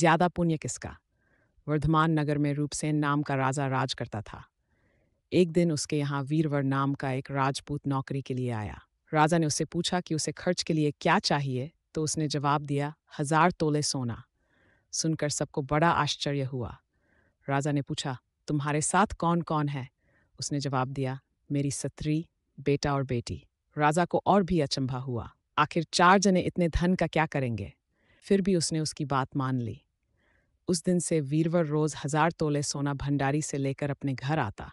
ज्यादा पुण्य किसका वर्धमान नगर में रूपसेन नाम का राजा राज करता था एक दिन उसके यहाँ वीरवर नाम का एक राजपूत नौकरी के लिए आया राजा ने उससे पूछा कि उसे खर्च के लिए क्या चाहिए तो उसने जवाब दिया हजार तोले सोना सुनकर सबको बड़ा आश्चर्य हुआ राजा ने पूछा तुम्हारे साथ कौन कौन है उसने जवाब दिया मेरी सत्री बेटा और बेटी राजा को और भी अचंभा हुआ आखिर चार जने इतने धन का क्या करेंगे फिर भी उसने उसकी बात मान ली उस दिन से वीरवर रोज हजार तोले सोना भंडारी से लेकर अपने घर आता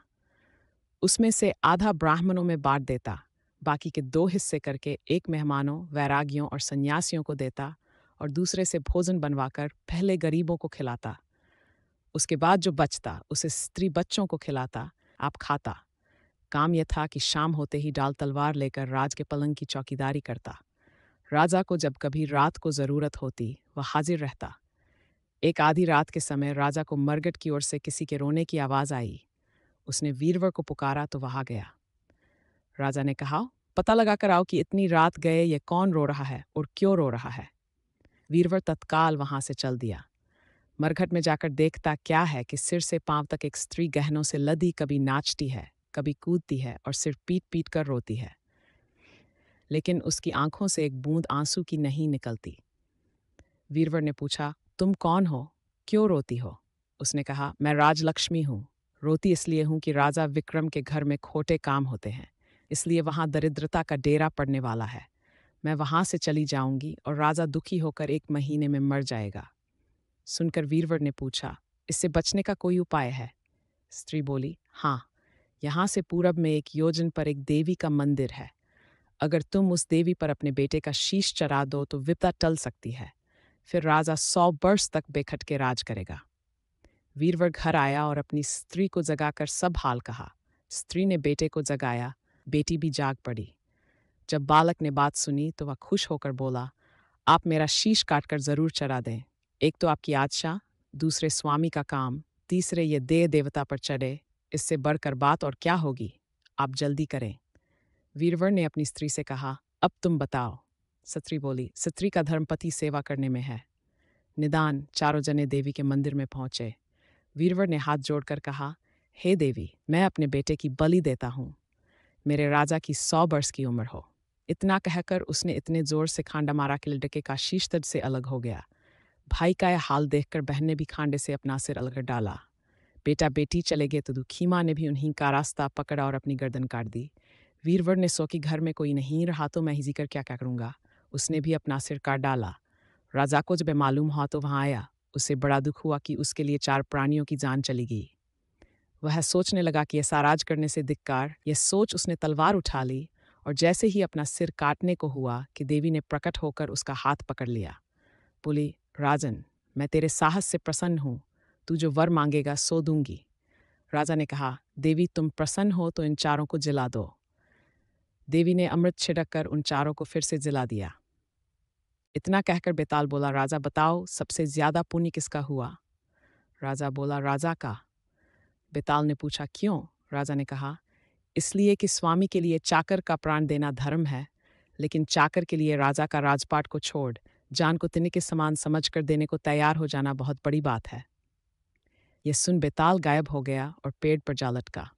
उसमें से आधा ब्राह्मणों में बांट देता बाकी के दो हिस्से करके एक मेहमानों वैरागियों और सन्यासियों को देता और दूसरे से भोजन बनवाकर पहले गरीबों को खिलाता उसके बाद जो बचता उसे स्त्री बच्चों को खिलाता आप खाता काम यह था कि शाम होते ही डाल तलवार लेकर राज के पलंग की चौकीदारी करता राजा को जब कभी रात को ज़रूरत होती वह हाजिर रहता एक आधी रात के समय राजा को मरगट की ओर से किसी के रोने की आवाज़ आई उसने वीरवर को पुकारा तो वहाँ गया राजा ने कहा पता लगा कर आओ कि इतनी रात गए ये कौन रो रहा है और क्यों रो रहा है वीरवर तत्काल वहाँ से चल दिया मरघट में जाकर देखता क्या है कि सिर से पांव तक एक स्त्री गहनों से लदी कभी नाचती है कभी कूदती है और सिर पीट पीट कर रोती है लेकिन उसकी आंखों से एक बूंद आंसू की नहीं निकलती वीरवर ने पूछा तुम कौन हो क्यों रोती हो उसने कहा मैं राजलक्ष्मी हूँ रोती इसलिए हूँ कि राजा विक्रम के घर में खोटे काम होते हैं इसलिए वहाँ दरिद्रता का डेरा पड़ने वाला है मैं वहाँ से चली जाऊँगी और राजा दुखी होकर एक महीने में मर जाएगा सुनकर वीरवर ने पूछा इससे बचने का कोई उपाय है स्त्री बोली हाँ यहाँ से पूरब में एक योजन पर एक देवी का मंदिर है अगर तुम उस देवी पर अपने बेटे का शीश चरा दो तो विपदा टल सकती है फिर राजा सौ वर्ष तक बेखट के राज करेगा वीरवर घर आया और अपनी स्त्री को जगाकर सब हाल कहा स्त्री ने बेटे को जगाया बेटी भी जाग पड़ी जब बालक ने बात सुनी तो वह खुश होकर बोला आप मेरा शीश काटकर ज़रूर चरा दें एक तो आपकी आदशा दूसरे स्वामी का काम तीसरे ये देह देवता पर चढ़े इससे बढ़कर बात और क्या होगी आप जल्दी करें वीरवर ने अपनी स्त्री से कहा अब तुम बताओ सत्री बोली सत्री का धर्मपति सेवा करने में है निदान चारों जने देवी के मंदिर में पहुंचे वीरवर ने हाथ जोड़कर कहा हे देवी मैं अपने बेटे की बलि देता हूँ मेरे राजा की सौ वर्ष की उम्र हो इतना कहकर उसने इतने जोर से खांडा मारा कि लड़के का शीश तज से अलग हो गया भाई का यह हाल देखकर बहन ने भी खांडे से अपना सिर अलग डाला बेटा बेटी चले गए तो दुखी माँ ने भी उन्हीं का रास्ता पकड़ा और अपनी गर्दन काट दी वीरवर ने सो कि घर में कोई नहीं रहा तो मैं ही कर क्या क्या करूँगा उसने भी अपना सिर काट डाला राजा को जब मालूम हुआ तो वहाँ आया उसे बड़ा दुख हुआ कि उसके लिए चार प्राणियों की जान चली गई वह सोचने लगा कि ऐसा राज करने से धिक्कार यह सोच उसने तलवार उठा ली और जैसे ही अपना सिर काटने को हुआ कि देवी ने प्रकट होकर उसका हाथ पकड़ लिया बोली राजन मैं तेरे साहस से प्रसन्न हूँ तू जो वर मांगेगा सो दूंगी राजा ने कहा देवी तुम प्रसन्न हो तो इन चारों को जला दो देवी ने अमृत छिड़क कर उन चारों को फिर से जिला दिया इतना कहकर बेताल बोला राजा बताओ सबसे ज्यादा पुण्य किसका हुआ राजा बोला राजा का बेताल ने पूछा क्यों राजा ने कहा इसलिए कि स्वामी के लिए चाकर का प्राण देना धर्म है लेकिन चाकर के लिए राजा का राजपाट को छोड़ जान को तिने के समान समझ कर देने को तैयार हो जाना बहुत बड़ी बात है यह सुन बेताल गायब हो गया और पेड़ पर जा लटका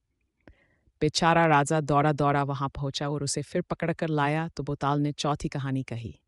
बेचारा राजा दौड़ा दौड़ा वहां पहुंचा और उसे फिर पकड़कर लाया तो बोताल ने चौथी कहानी कही